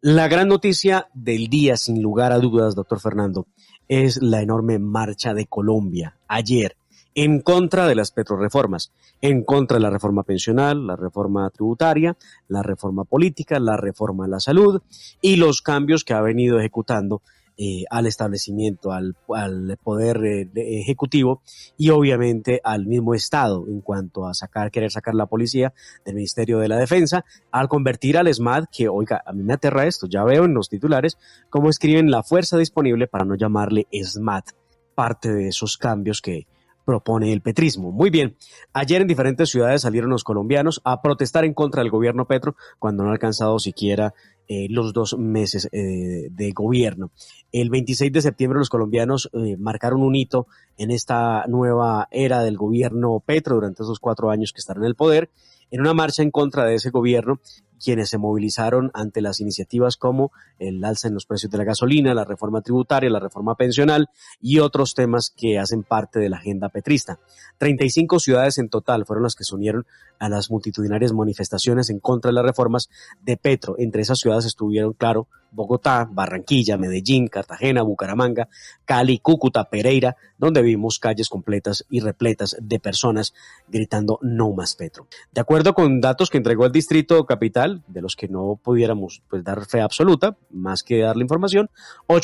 La gran noticia del día, sin lugar a dudas, doctor Fernando, es la enorme marcha de Colombia ayer en contra de las petroreformas, en contra de la reforma pensional, la reforma tributaria, la reforma política, la reforma a la salud y los cambios que ha venido ejecutando eh, al establecimiento, al, poder eh, ejecutivo y obviamente al mismo Estado en cuanto a sacar, querer sacar la policía del Ministerio de la Defensa, al convertir al SMAD, que oiga, a mí me aterra esto, ya veo en los titulares cómo escriben la fuerza disponible para no llamarle SMAD, parte de esos cambios que, propone el petrismo. Muy bien, ayer en diferentes ciudades salieron los colombianos a protestar en contra del gobierno Petro cuando no ha alcanzado siquiera eh, los dos meses eh, de gobierno. El 26 de septiembre los colombianos eh, marcaron un hito en esta nueva era del gobierno Petro durante esos cuatro años que están en el poder en una marcha en contra de ese gobierno quienes se movilizaron ante las iniciativas como el alza en los precios de la gasolina, la reforma tributaria, la reforma pensional y otros temas que hacen parte de la agenda petrista. 35 ciudades en total fueron las que se unieron a las multitudinarias manifestaciones en contra de las reformas de Petro. Entre esas ciudades estuvieron, claro, Bogotá, Barranquilla, Medellín, Cartagena, Bucaramanga, Cali, Cúcuta, Pereira, donde vimos calles completas y repletas de personas gritando no más Petro. De acuerdo con datos que entregó el Distrito Capital, de los que no pudiéramos pues, dar fe absoluta, más que dar la información,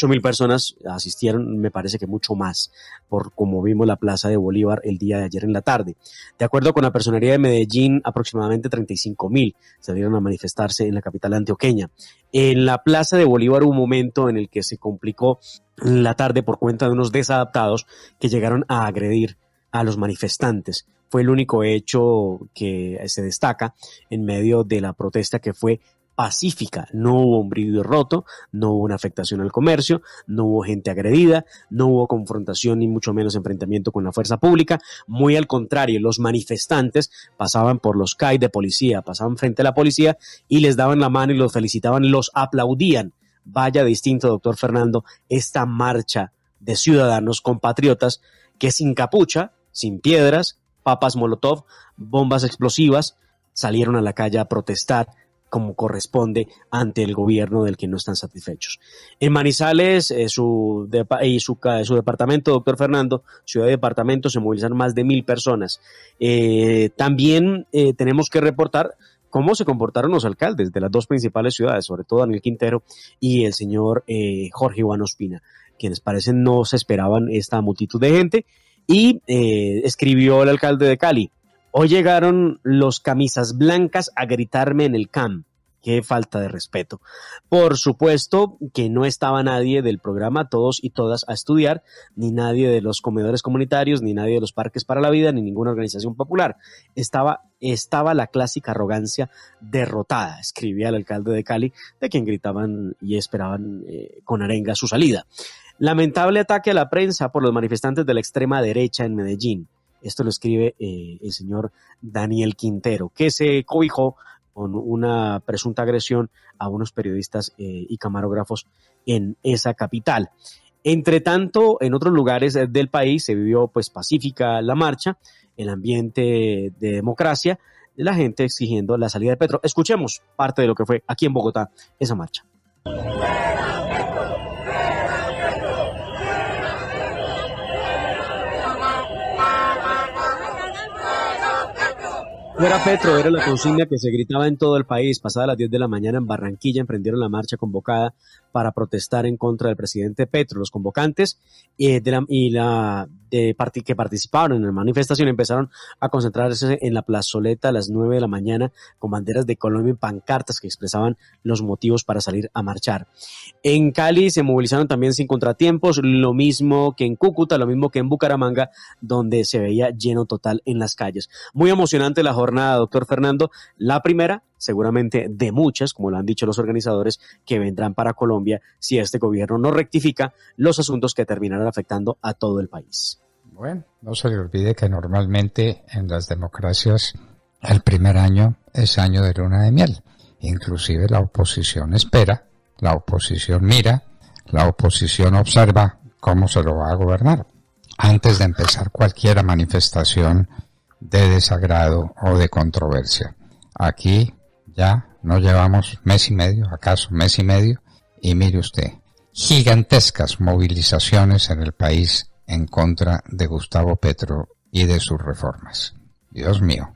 mil personas asistieron, me parece que mucho más, por como vimos la Plaza de Bolívar el día de ayer en la tarde. De acuerdo con la Personería de Medellín, aproximadamente 35.000 salieron a manifestarse en la capital antioqueña. En la Plaza de Bolívar un momento en el que se complicó la tarde por cuenta de unos desadaptados que llegaron a agredir a los manifestantes. Fue el único hecho que se destaca en medio de la protesta que fue pacífica. No hubo un brillo roto, no hubo una afectación al comercio, no hubo gente agredida, no hubo confrontación ni mucho menos enfrentamiento con la fuerza pública. Muy al contrario, los manifestantes pasaban por los CAI de policía, pasaban frente a la policía y les daban la mano y los felicitaban, los aplaudían vaya distinto, doctor Fernando, esta marcha de ciudadanos compatriotas que sin capucha, sin piedras, papas molotov, bombas explosivas, salieron a la calle a protestar como corresponde ante el gobierno del que no están satisfechos. En Manizales eh, su y su, departamento, doctor Fernando, ciudad de departamento, se movilizan más de mil personas. Eh, también eh, tenemos que reportar cómo se comportaron los alcaldes de las dos principales ciudades, sobre todo Daniel Quintero y el señor eh, Jorge Iván Ospina, quienes parecen no se esperaban esta multitud de gente. Y eh, escribió el alcalde de Cali, hoy llegaron los camisas blancas a gritarme en el CAM. Qué falta de respeto. Por supuesto que no estaba nadie del programa Todos y Todas a estudiar, ni nadie de los comedores comunitarios, ni nadie de los parques para la vida, ni ninguna organización popular. Estaba, estaba la clásica arrogancia derrotada, escribía el alcalde de Cali, de quien gritaban y esperaban eh, con arenga su salida. Lamentable ataque a la prensa por los manifestantes de la extrema derecha en Medellín. Esto lo escribe eh, el señor Daniel Quintero, que se cobijó con una presunta agresión a unos periodistas eh, y camarógrafos en esa capital. Entre tanto, en otros lugares eh, del país se vivió pues pacífica la marcha, el ambiente de democracia, la gente exigiendo la salida de Petro. Escuchemos parte de lo que fue aquí en Bogotá esa marcha. era Petro era la consigna que se gritaba en todo el país. Pasada las 10 de la mañana en Barranquilla emprendieron la marcha convocada para protestar en contra del presidente Petro. Los convocantes eh, y la, de que participaron en la manifestación empezaron a concentrarse en la plazoleta a las 9 de la mañana con banderas de Colombia y pancartas que expresaban los motivos para salir a marchar. En Cali se movilizaron también sin contratiempos, lo mismo que en Cúcuta, lo mismo que en Bucaramanga, donde se veía lleno total en las calles. Muy emocionante la jornada, doctor Fernando. La primera seguramente de muchas, como lo han dicho los organizadores, que vendrán para Colombia si este gobierno no rectifica los asuntos que terminarán afectando a todo el país. Bueno, no se le olvide que normalmente en las democracias el primer año es año de luna de miel. Inclusive la oposición espera, la oposición mira, la oposición observa cómo se lo va a gobernar antes de empezar cualquier manifestación de desagrado o de controversia. Aquí ya no llevamos mes y medio, acaso mes y medio, y mire usted, gigantescas movilizaciones en el país en contra de Gustavo Petro y de sus reformas. Dios mío,